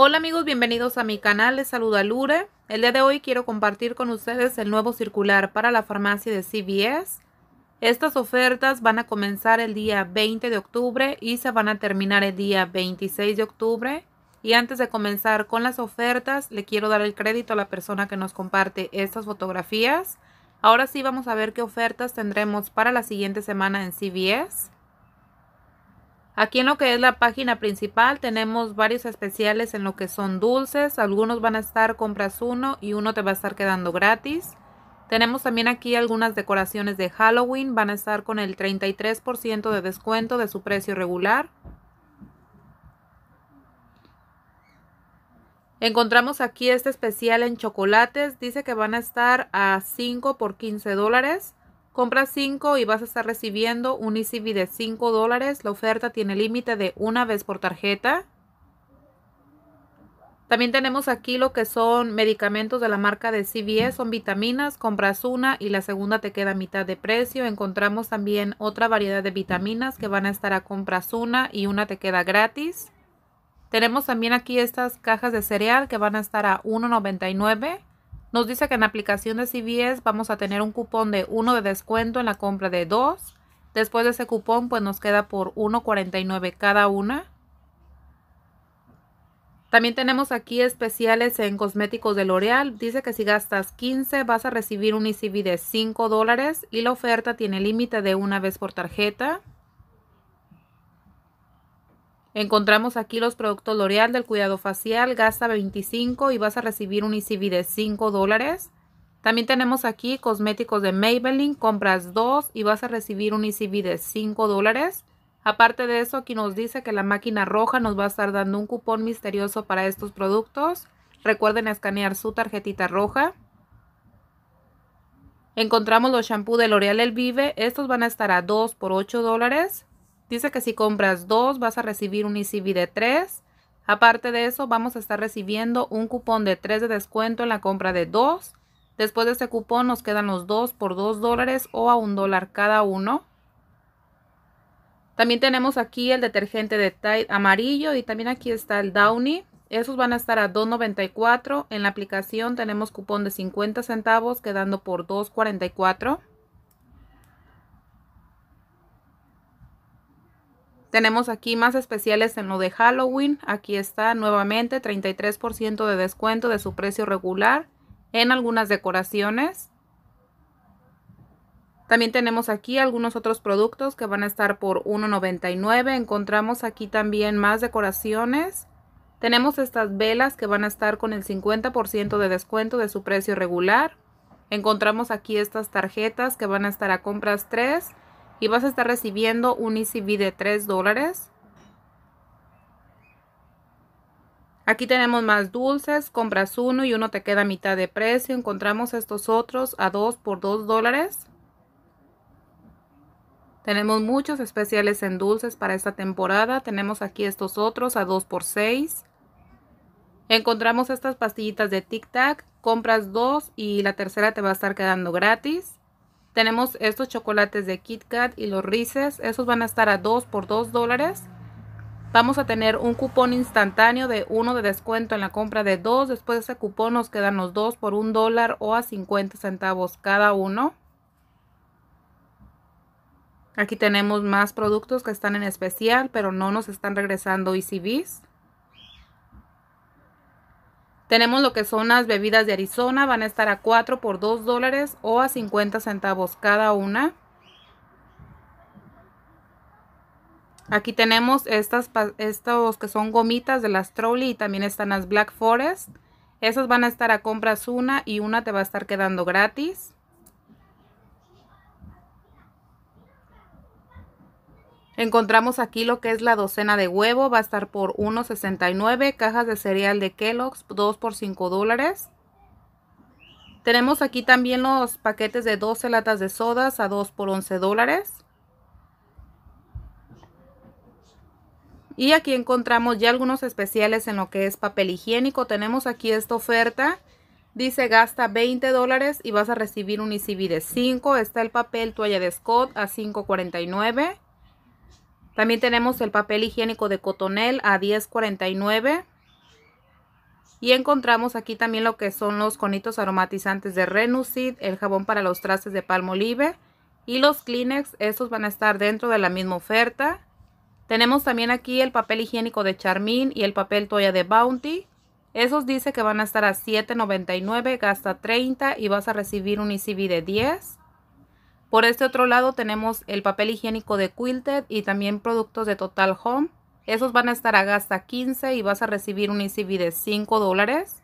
Hola amigos, bienvenidos a mi canal, les saluda Lure. El día de hoy quiero compartir con ustedes el nuevo circular para la farmacia de CVS. Estas ofertas van a comenzar el día 20 de octubre y se van a terminar el día 26 de octubre. Y antes de comenzar con las ofertas, le quiero dar el crédito a la persona que nos comparte estas fotografías. Ahora sí vamos a ver qué ofertas tendremos para la siguiente semana en CVS. Aquí en lo que es la página principal tenemos varios especiales en lo que son dulces. Algunos van a estar compras uno y uno te va a estar quedando gratis. Tenemos también aquí algunas decoraciones de Halloween. Van a estar con el 33% de descuento de su precio regular. Encontramos aquí este especial en chocolates. Dice que van a estar a 5 por 15 dólares. Compras 5 y vas a estar recibiendo un ECB de 5 dólares. La oferta tiene límite de una vez por tarjeta. También tenemos aquí lo que son medicamentos de la marca de CVS, son vitaminas, compras una y la segunda te queda a mitad de precio. Encontramos también otra variedad de vitaminas que van a estar a compras una y una te queda gratis. Tenemos también aquí estas cajas de cereal que van a estar a $1.99. Nos dice que en la aplicación de CVS vamos a tener un cupón de 1 de descuento en la compra de dos. Después de ese cupón, pues nos queda por 1.49 cada una. También tenemos aquí especiales en cosméticos de L'Oreal. Dice que si gastas 15 vas a recibir un icb de 5 dólares y la oferta tiene límite de una vez por tarjeta. Encontramos aquí los productos L'Oreal del cuidado facial, gasta 25 y vas a recibir un ECB de 5 dólares. También tenemos aquí cosméticos de Maybelline, compras 2 y vas a recibir un ECB de 5 dólares. Aparte de eso, aquí nos dice que la máquina roja nos va a estar dando un cupón misterioso para estos productos. Recuerden escanear su tarjetita roja. Encontramos los shampoos de L'Oreal El Vive. Estos van a estar a 2 por 8 dólares. Dice que si compras dos vas a recibir un ECB de tres. Aparte de eso, vamos a estar recibiendo un cupón de tres de descuento en la compra de dos. Después de este cupón nos quedan los dos por dos dólares o a un dólar cada uno. También tenemos aquí el detergente de Tide amarillo y también aquí está el Downy. Esos van a estar a $2.94. En la aplicación tenemos cupón de 50 centavos quedando por $2.44. Tenemos aquí más especiales en lo de Halloween. Aquí está nuevamente 33% de descuento de su precio regular en algunas decoraciones. También tenemos aquí algunos otros productos que van a estar por $1.99. Encontramos aquí también más decoraciones. Tenemos estas velas que van a estar con el 50% de descuento de su precio regular. Encontramos aquí estas tarjetas que van a estar a compras 3 y vas a estar recibiendo un ECB de 3 dólares. Aquí tenemos más dulces, compras uno y uno te queda a mitad de precio. Encontramos estos otros a 2 por 2 dólares. Tenemos muchos especiales en dulces para esta temporada. Tenemos aquí estos otros a 2 por 6. Encontramos estas pastillitas de Tic Tac. Compras dos y la tercera te va a estar quedando gratis. Tenemos estos chocolates de Kit Kat y los Reese's. Esos van a estar a 2 por 2 dólares. Vamos a tener un cupón instantáneo de 1 de descuento en la compra de 2. Después de ese cupón nos quedan los 2 por 1 dólar o a 50 centavos cada uno. Aquí tenemos más productos que están en especial, pero no nos están regresando ECBs. Tenemos lo que son las bebidas de Arizona, van a estar a 4 por 2 dólares o a 50 centavos cada una. Aquí tenemos estas estos que son gomitas de las Trolley y también están las Black Forest. Esas van a estar a compras una y una te va a estar quedando gratis. Encontramos aquí lo que es la docena de huevo, va a estar por 1.69, cajas de cereal de Kellogg's, 2 por 5 dólares. Tenemos aquí también los paquetes de 12 latas de sodas a 2 por 11 dólares. Y aquí encontramos ya algunos especiales en lo que es papel higiénico. Tenemos aquí esta oferta. Dice gasta 20 dólares y vas a recibir un ICB de 5. Está el papel toalla de Scott a 5.49. También tenemos el papel higiénico de cotonel a 10.49. Y encontramos aquí también lo que son los conitos aromatizantes de Renucid, el jabón para los trastes de Palmolive y los Kleenex. Estos van a estar dentro de la misma oferta. Tenemos también aquí el papel higiénico de Charmin y el papel toalla de Bounty. Esos dice que van a estar a $7.99, gasta 30 y vas a recibir un ICB de 10. Por este otro lado tenemos el papel higiénico de Quilted y también productos de Total Home. Esos van a estar a gasta 15 y vas a recibir un ECB de 5 dólares.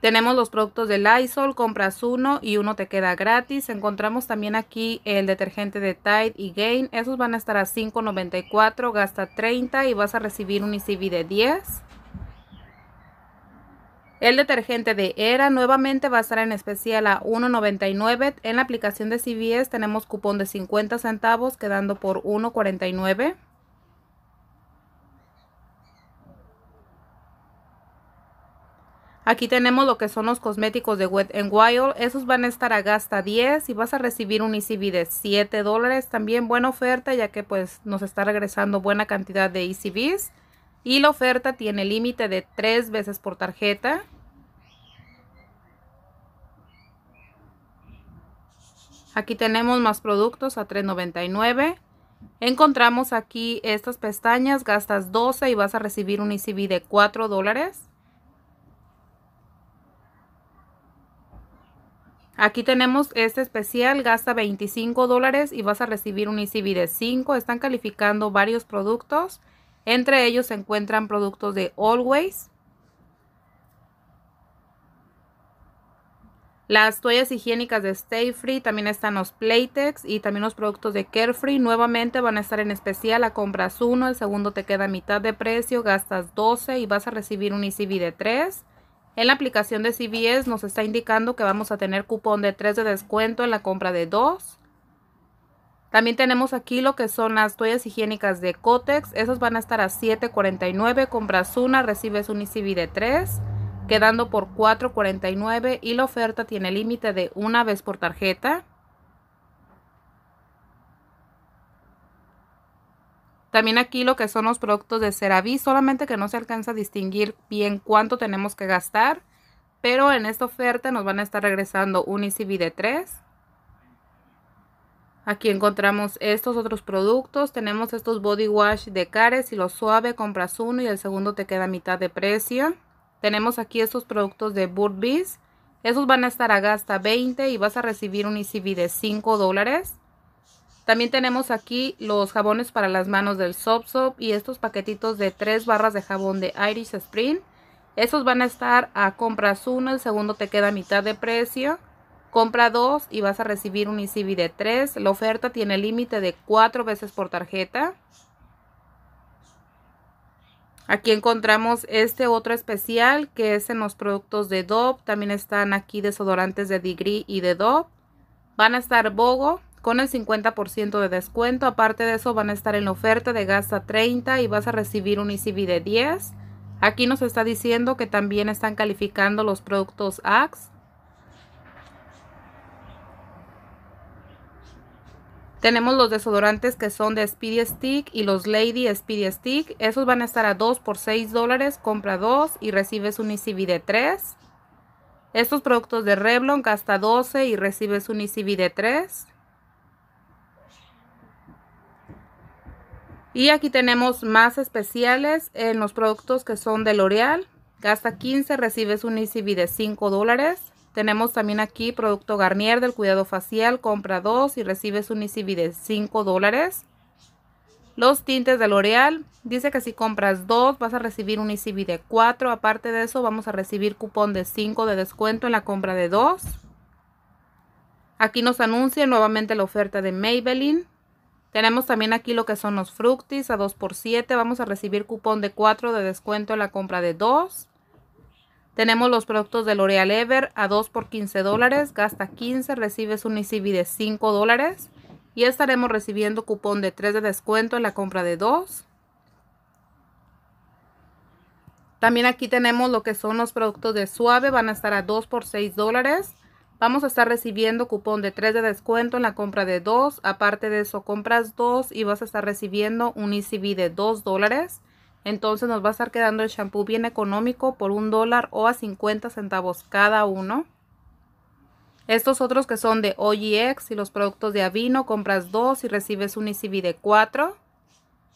Tenemos los productos de Lysol, compras uno y uno te queda gratis. Encontramos también aquí el detergente de Tide y Gain. Esos van a estar a $5.94, gasta 30 y vas a recibir un ECB de 10. El detergente de ERA nuevamente va a estar en especial a $1.99. En la aplicación de CVS tenemos cupón de 50 centavos quedando por $1.49. Aquí tenemos lo que son los cosméticos de Wet n Wild. Esos van a estar a gasta 10 y vas a recibir un ECB de 7 dólares. También buena oferta ya que pues nos está regresando buena cantidad de ECBs. Y la oferta tiene límite de 3 veces por tarjeta. Aquí tenemos más productos a $3.99. Encontramos aquí estas pestañas, gastas 12 y vas a recibir un ICB e de 4 dólares. Aquí tenemos este especial, gasta 25 dólares y vas a recibir un ECB de 5. Están calificando varios productos. Entre ellos se encuentran productos de Always. Las toallas higiénicas de Stay Free, también están los Playtex y también los productos de Carefree. Nuevamente van a estar en especial, la compras 1, el segundo te queda a mitad de precio, gastas 12 y vas a recibir un ECB de 3. En la aplicación de CBS nos está indicando que vamos a tener cupón de 3 de descuento en la compra de 2. También tenemos aquí lo que son las toallas higiénicas de Cotex. Esas van a estar a $7.49. Compras una, recibes un ECB de 3 quedando por $4.49 y la oferta tiene límite de una vez por tarjeta. También aquí lo que son los productos de CeraVe, solamente que no se alcanza a distinguir bien cuánto tenemos que gastar, pero en esta oferta nos van a estar regresando un ECB de 3. Aquí encontramos estos otros productos, tenemos estos body wash de Cares y lo suave, compras uno y el segundo te queda a mitad de precio. Tenemos aquí estos productos de Burbis, Esos van a estar a gasta 20 y vas a recibir un ECB de 5 dólares. También tenemos aquí los jabones para las manos del SopSop y estos paquetitos de 3 barras de jabón de Irish Spring. Esos van a estar a compras 1, el segundo te queda a mitad de precio. Compra 2 y vas a recibir un ECB de 3. La oferta tiene límite de 4 veces por tarjeta. Aquí encontramos este otro especial que es en los productos de Dope. También están aquí desodorantes de Degree y de Dope. Van a estar Bogo con el 50% de descuento. Aparte de eso van a estar en la oferta de gasta 30 y vas a recibir un ECB de 10. Aquí nos está diciendo que también están calificando los productos Axe. Tenemos los desodorantes que son de Speedy Stick y los Lady Speedy Stick. Esos van a estar a 2 por 6 dólares. Compra 2 y recibes un ECB de 3. Estos productos de Revlon gasta 12 y recibes un ECB de 3. Y aquí tenemos más especiales en los productos que son de L'Oreal. Gasta 15, recibes un ECB de 5 dólares. Tenemos también aquí producto Garnier del cuidado facial, compra 2 y recibes un ICB de 5 dólares. Los tintes de L'Oreal, dice que si compras 2 vas a recibir un ICB de 4. Aparte de eso vamos a recibir cupón de 5 de descuento en la compra de 2. Aquí nos anuncia nuevamente la oferta de Maybelline. Tenemos también aquí lo que son los fructis a 2 por 7. Vamos a recibir cupón de 4 de descuento en la compra de 2. Tenemos los productos de L'Oreal Ever a 2 por 15 dólares. Gasta 15, recibes un ECB de 5 dólares. Y estaremos recibiendo cupón de 3 de descuento en la compra de 2. También aquí tenemos lo que son los productos de Suave. Van a estar a 2 por 6 dólares. Vamos a estar recibiendo cupón de 3 de descuento en la compra de 2. Aparte de eso, compras 2 y vas a estar recibiendo un ECB de 2 dólares. Entonces nos va a estar quedando el shampoo bien económico por un dólar o a 50 centavos cada uno. Estos otros que son de OGX y los productos de Avino, compras dos y recibes un ICB e de 4.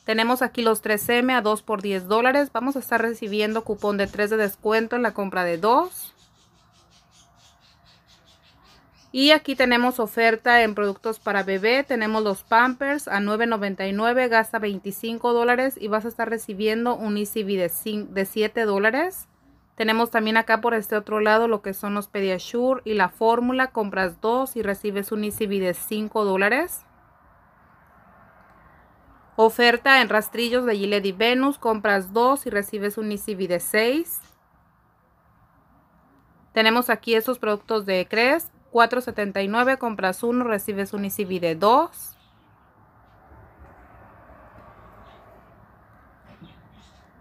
Tenemos aquí los 3M a 2 por 10 dólares. Vamos a estar recibiendo cupón de 3 de descuento en la compra de 2. Y aquí tenemos oferta en productos para bebé. Tenemos los Pampers a $9.99, gasta $25 dólares y vas a estar recibiendo un ECB de, $7 dólares. Tenemos también acá por este otro lado lo que son los Pediasure y la fórmula. Compras dos y recibes un ECB de 5 dólares. Oferta en rastrillos de Gillette y Venus. Compras dos y recibes un ECB de 6. Tenemos aquí estos productos de Crest. 4.79 compras 1, recibes un ICB de 2.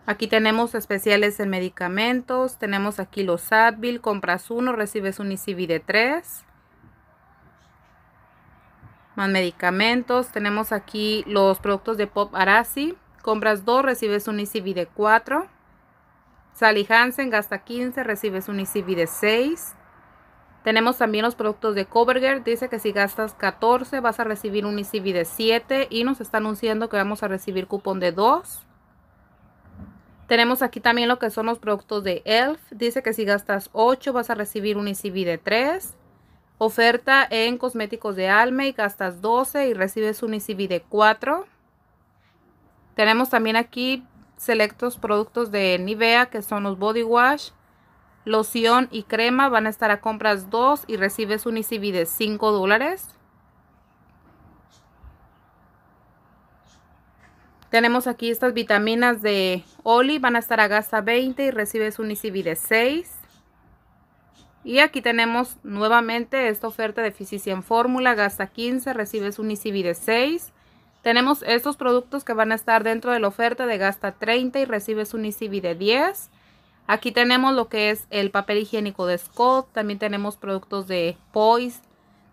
Aquí tenemos especiales en medicamentos, tenemos aquí los Advil, compras 1, recibes un ICB de 3. Más medicamentos, tenemos aquí los productos de Pop Arasi, compras 2, recibes un ICB de 4. Sally Hansen, gasta 15, recibes un ICB de 6. Tenemos también los productos de Covergirl, Dice que si gastas 14 vas a recibir un ICB de 7 y nos está anunciando que vamos a recibir cupón de 2. Tenemos aquí también lo que son los productos de ELF. Dice que si gastas 8 vas a recibir un ICB de 3. Oferta en cosméticos de Almay, gastas 12 y recibes un ICB de 4. Tenemos también aquí selectos productos de Nivea que son los Body Wash. Loción y crema van a estar a compras 2 y recibes un ICB de 5 dólares. Tenemos aquí estas vitaminas de Oli, van a estar a gasta 20 y recibes un ICB de 6. Y aquí tenemos nuevamente esta oferta de Fisici en fórmula, gasta 15, recibes un ICB de 6. Tenemos estos productos que van a estar dentro de la oferta de gasta 30 y recibes un ICB de 10. Aquí tenemos lo que es el papel higiénico de Scott, también tenemos productos de Poise,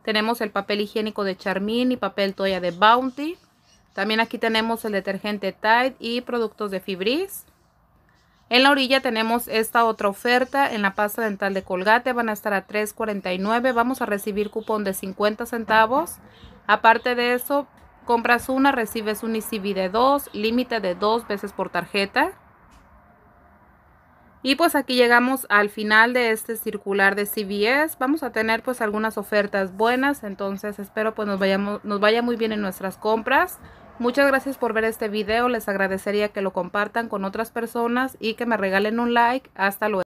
tenemos el papel higiénico de Charmin y papel toalla de Bounty. También aquí tenemos el detergente Tide y productos de Fibris. En la orilla tenemos esta otra oferta en la pasta dental de Colgate. Van a estar a $3.49. Vamos a recibir cupón de 50 centavos. Aparte de eso, compras una, recibes un ICB de 2, límite de dos veces por tarjeta. Y pues aquí llegamos al final de este circular de CVS. Vamos a tener pues algunas ofertas buenas, entonces espero pues nos, nos vaya muy bien en nuestras compras. Muchas gracias por ver este video, les agradecería que lo compartan con otras personas y que me regalen un like. Hasta luego.